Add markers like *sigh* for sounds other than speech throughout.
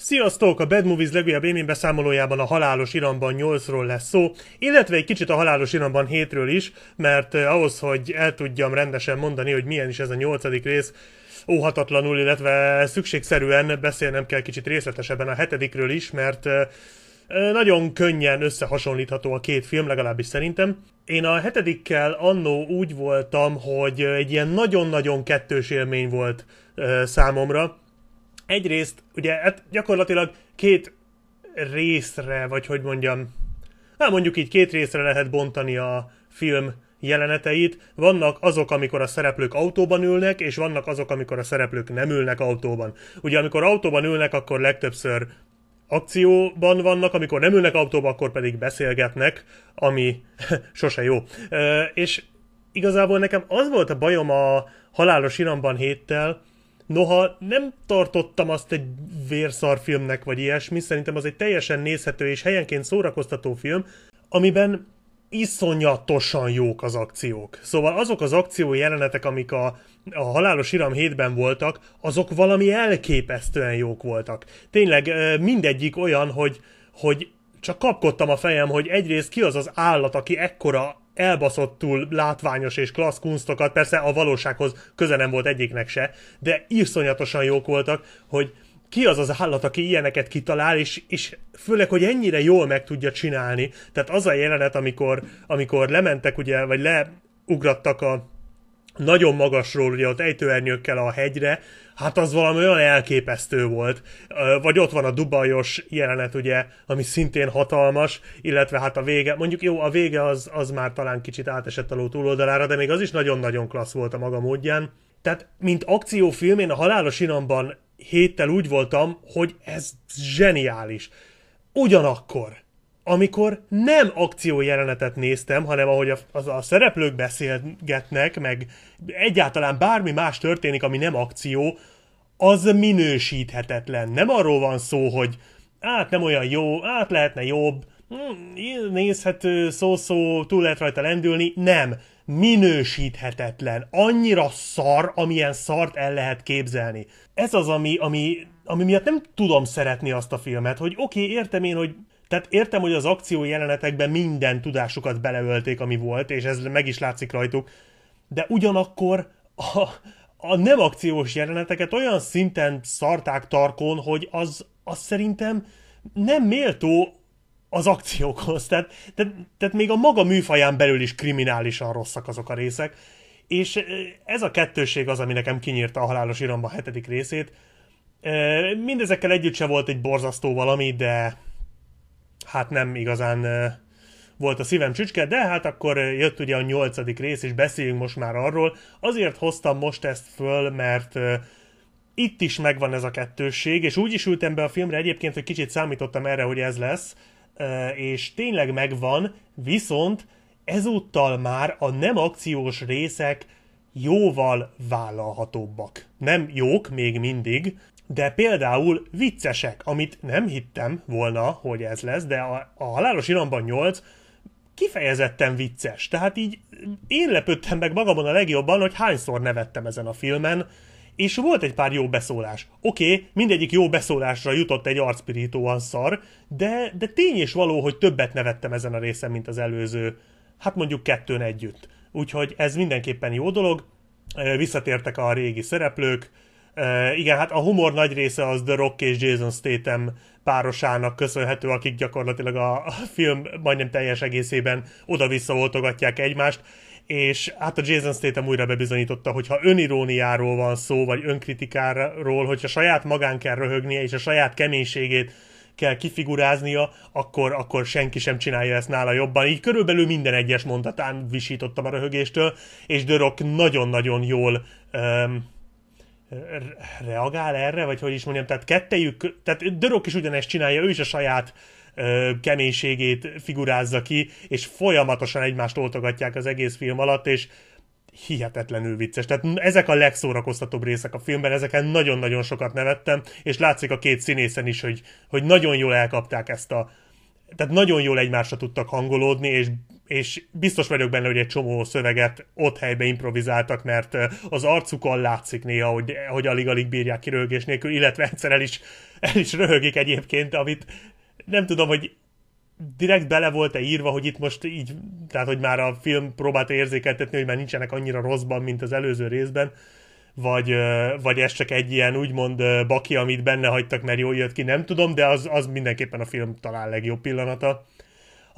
Sziasztok! A Bad Movies legújabb émén beszámolójában a halálos iramban 8-ról lesz szó, illetve egy kicsit a halálos iramban 7-ről is, mert eh, ahhoz, hogy el tudjam rendesen mondani, hogy milyen is ez a 8. rész, óhatatlanul, illetve szükségszerűen beszélnem kell kicsit részletesebben a hetedikről is, mert eh, eh, nagyon könnyen összehasonlítható a két film, legalábbis szerintem. Én a hetedikkel annó úgy voltam, hogy egy ilyen nagyon-nagyon kettős élmény volt számomra, egyrészt, ugye hát gyakorlatilag két részre, vagy hogy mondjam, hát mondjuk így két részre lehet bontani a film jeleneteit. Vannak azok, amikor a szereplők autóban ülnek, és vannak azok, amikor a szereplők nem ülnek autóban. Ugye amikor autóban ülnek, akkor legtöbbször akcióban vannak, amikor nem ülnek autóba, akkor pedig beszélgetnek, ami *laughs* sose jó. E, és igazából nekem az volt a bajom a Halálos Iramban héttel, Noha nem tartottam azt egy vérszarfilmnek vagy ilyesmi, szerintem az egy teljesen nézhető és helyenként szórakoztató film, amiben iszonyatosan jók az akciók. Szóval azok az akció jelenetek, amik a, a Halálos Iram 7-ben voltak, azok valami elképesztően jók voltak. Tényleg mindegyik olyan, hogy, hogy csak kapkodtam a fejem, hogy egyrészt ki az az állat, aki ekkora elbaszottul látványos és klassz kunstokat, persze a valósághoz köze nem volt egyiknek se, de iszonyatosan jók voltak, hogy ki az az állat, aki ilyeneket kitalál, és, és főleg, hogy ennyire jól meg tudja csinálni. Tehát az a jelenet, amikor, amikor lementek, ugye, vagy leugrattak a, nagyon magasról, ugye ott ejtőernyőkkel a hegyre, hát az valami olyan elképesztő volt. Vagy ott van a dubajos jelenet, ugye, ami szintén hatalmas, illetve hát a vége, mondjuk jó, a vége az, az már talán kicsit átesett a ló túloldalára, de még az is nagyon-nagyon klassz volt a maga módján. Tehát, mint akciófilm, én a Halálos Inamban héttel úgy voltam, hogy ez zseniális. Ugyanakkor amikor nem jelenetet néztem, hanem ahogy a, a, a szereplők beszélgetnek, meg egyáltalán bármi más történik, ami nem akció, az minősíthetetlen. Nem arról van szó, hogy át nem olyan jó, át lehetne jobb, hm, nézhető, szó-szó, túl lehet rajta lendülni. Nem. Minősíthetetlen. Annyira szar, amilyen szart el lehet képzelni. Ez az, ami, ami, ami miatt nem tudom szeretni azt a filmet, hogy oké, okay, értem én, hogy tehát értem, hogy az akció jelenetekben minden tudásukat beleölték, ami volt, és ez meg is látszik rajtuk, de ugyanakkor a, a nem akciós jeleneteket olyan szinten szarták tarkon, hogy az, az szerintem nem méltó az akciókhoz. Tehát, tehát, tehát még a maga műfaján belül is kriminálisan rosszak azok a részek. És ez a kettőség az, ami nekem kinyírta a halálos iramba hetedik részét. Mindezekkel együtt se volt egy borzasztó valami, de hát nem igazán volt a szívem csücske, de hát akkor jött ugye a nyolcadik rész, és beszéljünk most már arról. Azért hoztam most ezt föl, mert itt is megvan ez a kettősség, és úgy is ültem be a filmre egyébként, hogy kicsit számítottam erre, hogy ez lesz, és tényleg megvan, viszont ezúttal már a nem akciós részek jóval vállalhatóbbak. Nem jók még mindig, de például viccesek, amit nem hittem volna, hogy ez lesz, de a, a Halálos Iramban 8 kifejezetten vicces. Tehát így én lepődtem meg magamon a legjobban, hogy hányszor nevettem ezen a filmen, és volt egy pár jó beszólás. Oké, okay, mindegyik jó beszólásra jutott egy arcpirítóan szar, de, de tény és való, hogy többet nevettem ezen a részen, mint az előző, hát mondjuk kettőn együtt. Úgyhogy ez mindenképpen jó dolog, visszatértek a régi szereplők, igen, hát a humor nagy része az The Rock és Jason Statham párosának köszönhető, akik gyakorlatilag a, a film majdnem teljes egészében oda-vissza voltogatják egymást, és hát a Jason Statham újra bebizonyította, hogy ha öniróniáról van szó, vagy önkritikáról, hogyha saját magán kell röhögnie, és a saját keménységét kell kifiguráznia, akkor, akkor senki sem csinálja ezt nála jobban. Így körülbelül minden egyes mondatán visítottam a röhögéstől, és The Rock nagyon-nagyon jól um, reagál erre, vagy hogy is mondjam, tehát kettejük, tehát Dörök is ugyanezt csinálja, ő is a saját ö, keménységét figurázza ki, és folyamatosan egymást oltogatják az egész film alatt, és hihetetlenül vicces. Tehát ezek a legszórakoztatóbb részek a filmben, ezeken nagyon-nagyon sokat nevettem, és látszik a két színészen is, hogy, hogy nagyon jól elkapták ezt a tehát nagyon jól egymásra tudtak hangolódni, és és biztos vagyok benne, hogy egy csomó szöveget ott helybe improvizáltak, mert az arcukon látszik néha, hogy, hogy alig-alig bírják ki röhögés nélkül, illetve egyszer el is, *laughs* el is röhögik egyébként, amit nem tudom, hogy direkt bele volt-e írva, hogy itt most így, tehát hogy már a film próbálta érzékeltetni, hogy már nincsenek annyira rosszban, mint az előző részben, vagy, vagy ez csak egy ilyen úgymond baki, amit benne hagytak, mert jól jött ki, nem tudom, de az, az mindenképpen a film talán legjobb pillanata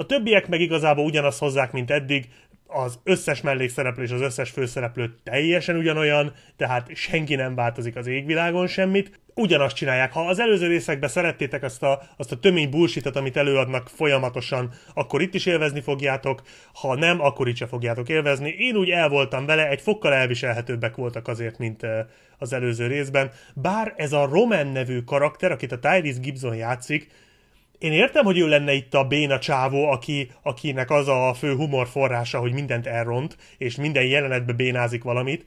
a többiek meg igazából ugyanazt hozzák, mint eddig, az összes mellékszereplő és az összes főszereplő teljesen ugyanolyan, tehát senki nem változik az égvilágon semmit. Ugyanazt csinálják. Ha az előző részekben szerettétek azt a, azt a tömény bullshit amit előadnak folyamatosan, akkor itt is élvezni fogjátok, ha nem, akkor itt se fogjátok élvezni. Én úgy el voltam vele, egy fokkal elviselhetőbbek voltak azért, mint az előző részben. Bár ez a Roman nevű karakter, akit a Tyrese Gibson játszik, én értem, hogy ő lenne itt a béna csávó, aki, akinek az a fő humor forrása, hogy mindent elront, és minden jelenetben bénázik valamit,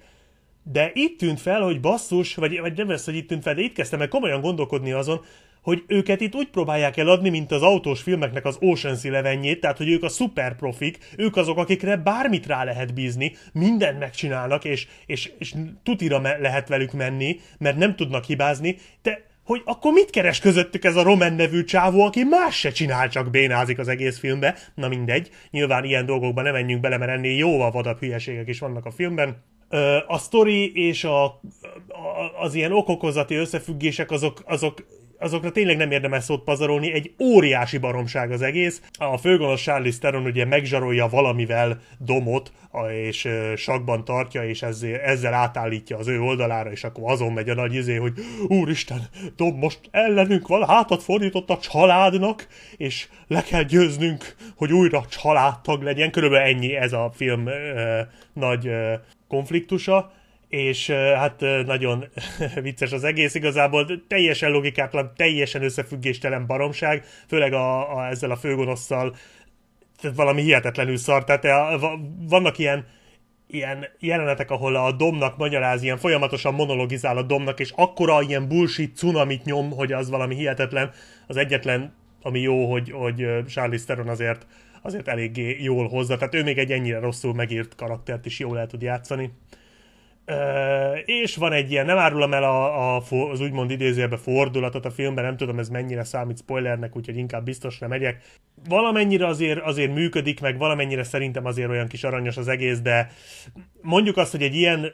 de itt tűnt fel, hogy basszus, vagy, vagy nem lesz, hogy itt tűnt fel, de itt kezdtem meg komolyan gondolkodni azon, hogy őket itt úgy próbálják eladni, mint az autós filmeknek az Ocean's eleven tehát hogy ők a profik, ők azok, akikre bármit rá lehet bízni, mindent megcsinálnak, és, és, és tutira me- lehet velük menni, mert nem tudnak hibázni, de hogy akkor mit keres közöttük ez a Roman nevű csávó, aki más se csinál, csak bénázik az egész filmbe. Na mindegy, nyilván ilyen dolgokban nem menjünk bele, mert ennél jóval vadabb hülyeségek is vannak a filmben. A story és a, az ilyen okokozati összefüggések azok, azok azokra tényleg nem érdemes szót pazarolni, egy óriási baromság az egész. A főgonosz Charlie Steron ugye megzsarolja valamivel domot, és sakban tartja, és ezzel, ezzel átállítja az ő oldalára, és akkor azon megy a nagy izé, hogy úristen, Dom most ellenünk van, hátat fordított a családnak, és le kell győznünk, hogy újra családtag legyen. Körülbelül ennyi ez a film ö, nagy ö, konfliktusa és hát nagyon *laughs* vicces az egész, igazából teljesen logikátlan, teljesen összefüggéstelen baromság, főleg a, a, ezzel a főgonosszal valami hihetetlenül szar, tehát e, a, vannak ilyen ilyen jelenetek, ahol a domnak magyaráz, ilyen folyamatosan monologizál a domnak, és akkora ilyen bullshit cunamit nyom, hogy az valami hihetetlen. Az egyetlen, ami jó, hogy, hogy Charlize Theron azért, azért eléggé jól hozza. Tehát ő még egy ennyire rosszul megírt karaktert is jól el tud játszani és van egy ilyen, nem árulom el a, a, az úgymond idézőjebe fordulatot a filmben, nem tudom ez mennyire számít spoilernek, úgyhogy inkább biztos nem megyek. Valamennyire azért, azért működik, meg valamennyire szerintem azért olyan kis aranyos az egész, de mondjuk azt, hogy egy ilyen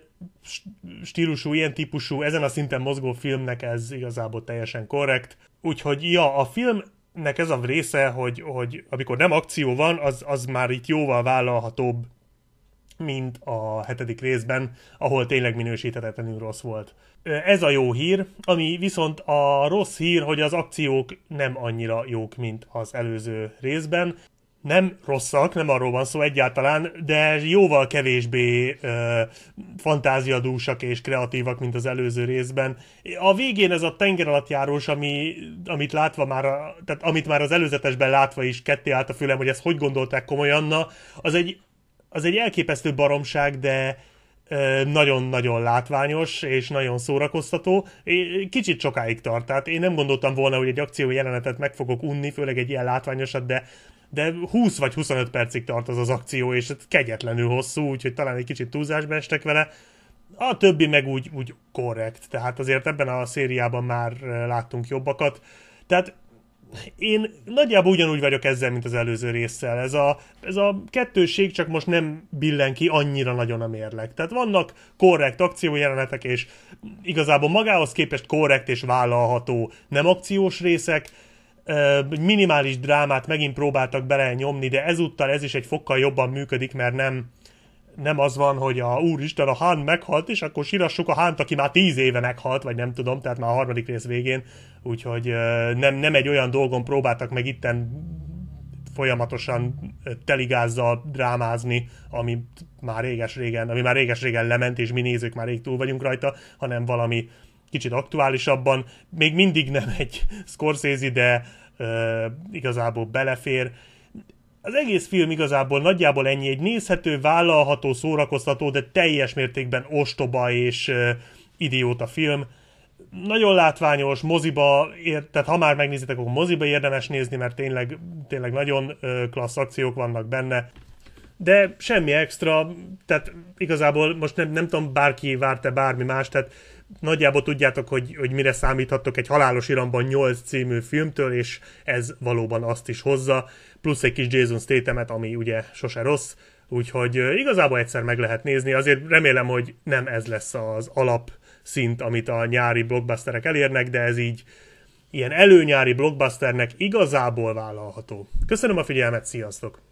stílusú, ilyen típusú, ezen a szinten mozgó filmnek ez igazából teljesen korrekt. Úgyhogy ja, a film nek ez a része, hogy, hogy amikor nem akció van, az, az már itt jóval vállalhatóbb mint a hetedik részben, ahol tényleg minősíthetetlenül rossz volt. Ez a jó hír, ami viszont a rossz hír, hogy az akciók nem annyira jók, mint az előző részben. Nem rosszak, nem arról van szó egyáltalán, de jóval kevésbé ö, fantáziadúsak és kreatívak, mint az előző részben. A végén ez a járós, ami, amit látva már, a, tehát amit már az előzetesben látva is ketté állt a fülem, hogy ezt hogy gondolták komolyanna, az egy az egy elképesztő baromság, de nagyon-nagyon látványos és nagyon szórakoztató. Kicsit sokáig tart, tehát én nem gondoltam volna, hogy egy akció jelenetet meg fogok unni, főleg egy ilyen látványosat, de de 20 vagy 25 percig tart az az akció, és kegyetlenül hosszú, úgyhogy talán egy kicsit túlzásba estek vele. A többi meg úgy, úgy korrekt, tehát azért ebben a szériában már láttunk jobbakat. Tehát én nagyjából ugyanúgy vagyok ezzel, mint az előző résszel. Ez a, ez a kettőség csak most nem billen ki annyira nagyon a mérleg. Tehát vannak korrekt akciójelenetek, és igazából magához képest korrekt és vállalható nem akciós részek, minimális drámát megint próbáltak bele nyomni, de ezúttal ez is egy fokkal jobban működik, mert nem nem az van, hogy a úristen, a Han meghalt, és akkor sírassuk a Hánt, aki már tíz éve meghalt, vagy nem tudom, tehát már a harmadik rész végén, úgyhogy nem, nem egy olyan dolgon próbáltak meg itten folyamatosan teligázzal drámázni, ami már réges-régen, ami már réges-régen lement, és mi nézők már rég túl vagyunk rajta, hanem valami kicsit aktuálisabban. Még mindig nem egy *laughs* Scorsese, de uh, igazából belefér. Uh, az egész film igazából nagyjából ennyi, egy nézhető, vállalható, szórakoztató, de teljes mértékben ostoba és uh, idióta film. Nagyon látványos, moziba, ér, tehát ha már megnézitek, akkor moziba érdemes nézni, mert tényleg, tényleg nagyon uh, klassz akciók vannak benne de semmi extra, tehát igazából most nem, nem tudom, bárki várta bármi más, tehát nagyjából tudjátok, hogy, hogy mire számíthattok egy Halálos Iramban 8 című filmtől, és ez valóban azt is hozza, plusz egy kis Jason statham ami ugye sose rossz, úgyhogy igazából egyszer meg lehet nézni, azért remélem, hogy nem ez lesz az alap szint, amit a nyári blockbusterek elérnek, de ez így ilyen előnyári blockbusternek igazából vállalható. Köszönöm a figyelmet, sziasztok!